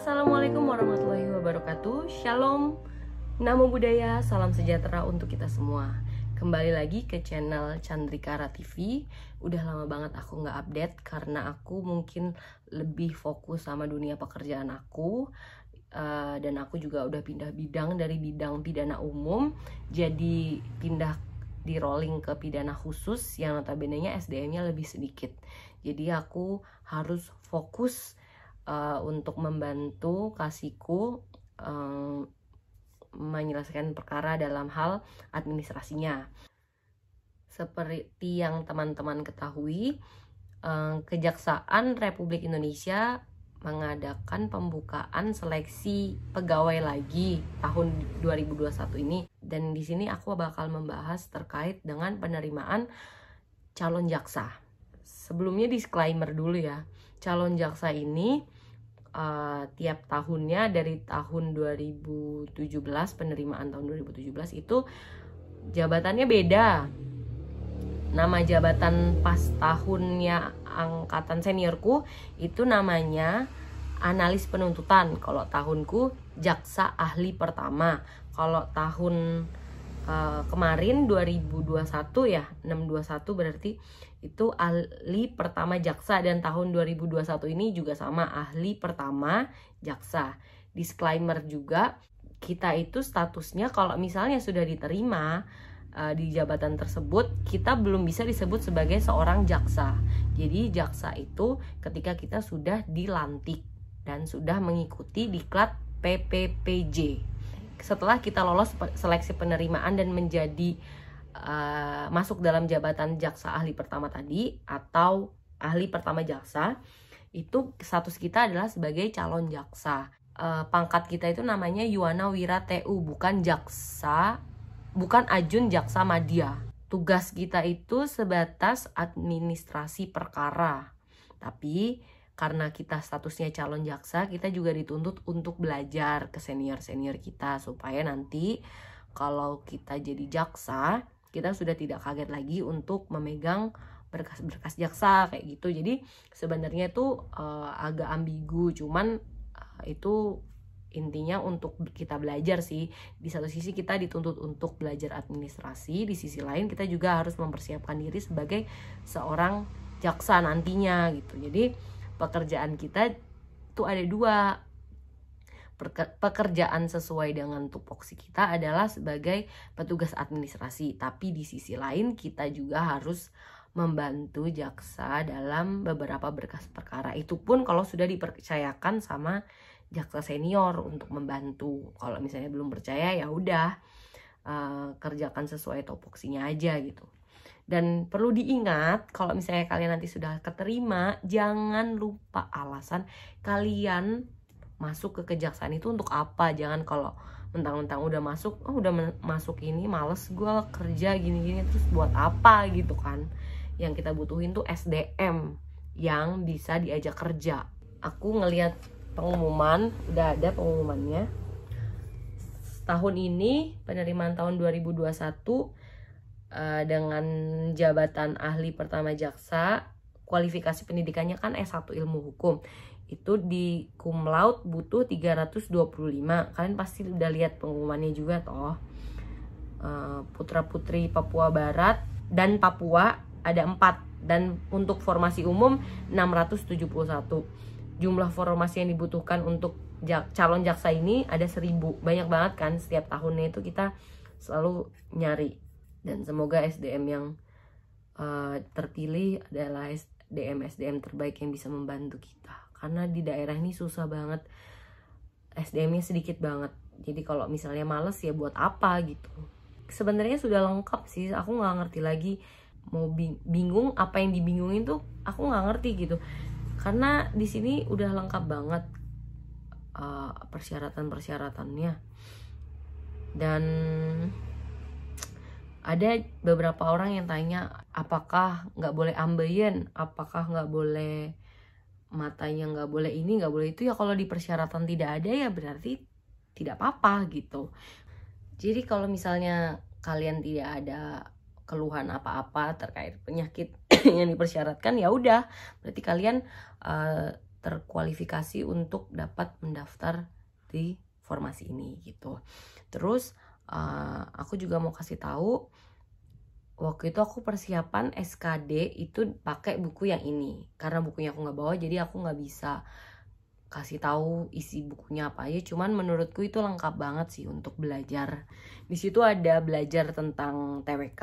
Assalamualaikum warahmatullahi wabarakatuh Shalom, Namo Buddhaya, salam sejahtera untuk kita semua Kembali lagi ke channel Chandrikara TV Udah lama banget aku gak update karena aku mungkin lebih fokus sama dunia pekerjaan aku uh, Dan aku juga udah pindah bidang dari bidang pidana umum Jadi pindah di rolling ke pidana khusus yang notabene-nya SDM-nya lebih sedikit Jadi aku harus fokus uh, untuk membantu kasihku um, eh, menyelesaikan perkara dalam hal administrasinya. Seperti yang teman-teman ketahui, um, Kejaksaan Republik Indonesia mengadakan pembukaan seleksi pegawai lagi tahun 2021 ini dan di sini aku bakal membahas terkait dengan penerimaan calon jaksa. Sebelumnya disclaimer dulu ya. Calon jaksa ini Eh, tiap tahunnya dari tahun 2017 penerimaan tahun 2017 itu jabatannya beda nama jabatan pas tahunnya angkatan seniorku itu namanya analis penuntutan kalau tahunku jaksa ahli pertama kalau tahun Eh, kemarin 2021 ya 621 berarti itu ahli pertama jaksa dan tahun 2021 ini juga sama ahli pertama jaksa disclaimer juga kita itu statusnya kalau misalnya sudah diterima uh, di jabatan tersebut kita belum bisa disebut sebagai seorang jaksa jadi jaksa itu ketika kita sudah dilantik dan sudah mengikuti diklat PPPJ setelah kita lolos seleksi penerimaan dan menjadi uh, masuk dalam jabatan jaksa ahli pertama tadi atau ahli pertama jaksa itu status kita adalah sebagai calon jaksa uh, pangkat kita itu namanya Yuwana Wira TU bukan jaksa bukan ajun jaksa madya tugas kita itu sebatas administrasi perkara tapi karena kita statusnya calon jaksa, kita juga dituntut untuk belajar ke senior-senior kita supaya nanti kalau kita jadi jaksa, kita sudah tidak kaget lagi untuk memegang berkas-berkas jaksa kayak gitu. Jadi sebenarnya itu uh, agak ambigu, cuman uh, itu intinya untuk kita belajar sih di satu sisi kita dituntut untuk belajar administrasi di sisi lain kita juga harus mempersiapkan diri sebagai seorang jaksa nantinya gitu jadi pekerjaan kita tuh ada dua pekerjaan sesuai dengan tupoksi kita adalah sebagai petugas administrasi tapi di sisi lain kita juga harus membantu jaksa dalam beberapa berkas perkara itu pun kalau sudah dipercayakan sama jaksa senior untuk membantu kalau misalnya belum percaya ya udah uh, kerjakan sesuai topoksinya aja gitu dan perlu diingat kalau misalnya kalian nanti sudah keterima, jangan lupa alasan kalian masuk ke kejaksaan itu untuk apa. Jangan kalau mentang-mentang udah masuk, oh udah masuk ini males gue kerja gini-gini terus buat apa gitu kan. Yang kita butuhin tuh SDM yang bisa diajak kerja. Aku ngeliat pengumuman, udah ada pengumumannya. Tahun ini penerimaan tahun 2021 Eh, dengan jabatan ahli pertama jaksa kualifikasi pendidikannya kan S1 ilmu hukum itu di cum laude butuh 325 kalian pasti udah lihat pengumumannya juga toh eh, putra putri Papua Barat dan Papua ada empat dan untuk formasi umum 671 jumlah formasi yang dibutuhkan untuk calon jaksa ini ada 1000 banyak banget kan setiap tahunnya itu kita selalu nyari dan hmm. semoga SDM yang uh, terpilih adalah SDM SDM terbaik yang bisa membantu kita karena di daerah ini susah banget SDM-nya sedikit banget jadi kalau misalnya males ya buat apa gitu sebenarnya sudah lengkap sih aku nggak ngerti lagi mau bingung apa yang dibingungin tuh aku nggak ngerti gitu karena di sini udah lengkap banget uh, eh, persyaratan persyaratannya dan ada beberapa orang yang tanya apakah nggak boleh ambeien apakah nggak boleh matanya nggak boleh ini nggak boleh itu ya kalau di persyaratan tidak ada ya berarti tidak apa-apa gitu jadi kalau misalnya kalian tidak ada keluhan apa-apa terkait penyakit yang dipersyaratkan ya udah berarti kalian uh, terkualifikasi untuk dapat mendaftar di formasi ini gitu terus uh, aku juga mau kasih tahu waktu itu aku persiapan SKD itu pakai buku yang ini karena bukunya aku nggak bawa jadi aku nggak bisa kasih tahu isi bukunya apa aja cuman menurutku itu lengkap banget sih untuk belajar di situ ada belajar tentang TWK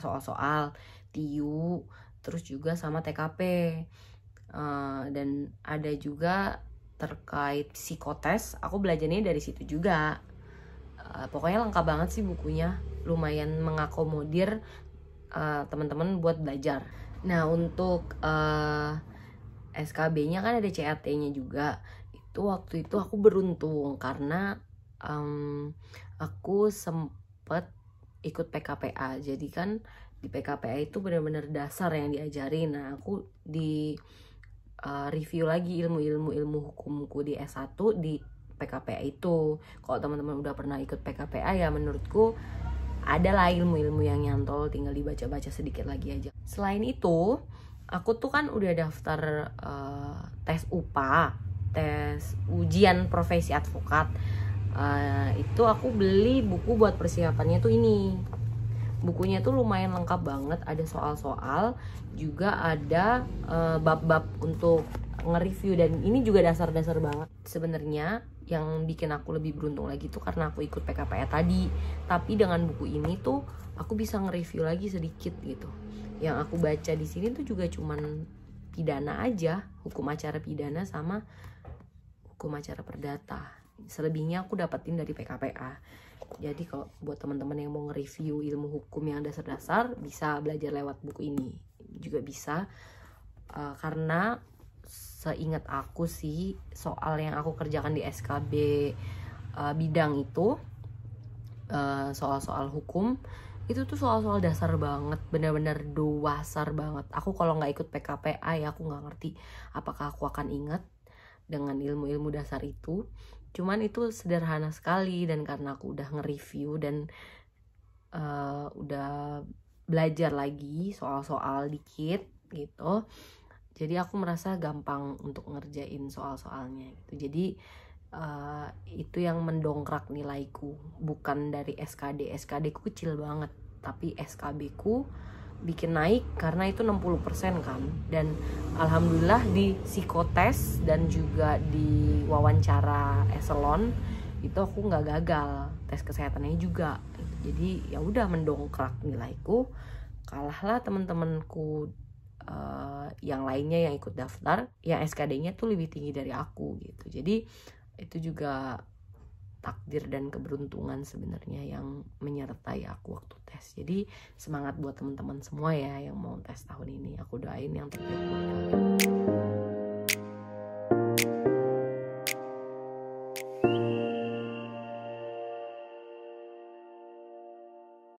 soal-soal TIU terus juga sama TKP uh, eh, dan ada juga terkait psikotes aku belajarnya dari situ juga Eh, pokoknya lengkap banget sih bukunya lumayan mengakomodir uh, teman-teman buat belajar nah untuk uh, eh, SKB-nya kan ada CAT-nya juga itu waktu itu aku beruntung karena um, aku sempet ikut PKPA jadi kan di PKPA itu benar-benar dasar yang diajari. nah aku di uh, review lagi ilmu-ilmu ilmu hukumku di S1 di PKPA itu kalau teman-teman udah pernah ikut PKPA ya menurutku ada lah ilmu-ilmu yang nyantol tinggal dibaca-baca sedikit lagi aja selain itu aku tuh kan udah daftar uh, tes UPA tes ujian profesi advokat uh, itu aku beli buku buat persiapannya tuh ini bukunya tuh lumayan lengkap banget ada soal-soal juga ada eh, bab-bab uh, untuk nge-review dan ini juga dasar-dasar banget sebenarnya yang bikin aku lebih beruntung lagi tuh karena aku ikut PKPA tadi tapi dengan buku ini tuh aku bisa nge-review lagi sedikit gitu yang aku baca di sini tuh juga cuman pidana aja hukum acara pidana sama hukum acara perdata selebihnya aku dapetin dari PKPA jadi kalau buat teman-teman yang mau nge-review ilmu hukum yang dasar-dasar bisa belajar lewat buku ini juga bisa uh, karena seingat aku sih soal yang aku kerjakan di SKB uh, eh, bidang itu eh, soal-soal uh, hukum itu tuh soal-soal dasar banget bener-bener dasar banget aku kalau nggak ikut PKPA ya aku nggak ngerti apakah aku akan ingat dengan ilmu-ilmu dasar itu cuman itu sederhana sekali dan karena aku udah nge-review dan uh, udah belajar lagi soal-soal dikit gitu jadi aku merasa gampang untuk ngerjain soal-soalnya gitu jadi uh, itu yang mendongkrak nilaiku bukan dari SKD SKD ku kecil banget tapi SKB ku bikin naik karena itu 60% kan dan alhamdulillah di psikotes dan juga di wawancara eselon itu aku nggak gagal tes kesehatannya juga jadi ya udah mendongkrak nilaiku kalahlah temen-temenku uh, yang lainnya yang ikut daftar yang SKD-nya tuh lebih tinggi dari aku gitu jadi itu juga takdir dan keberuntungan sebenarnya yang menyertai aku waktu tes jadi semangat buat teman-teman semua ya yang mau tes tahun ini aku doain yang terbaik buat kalian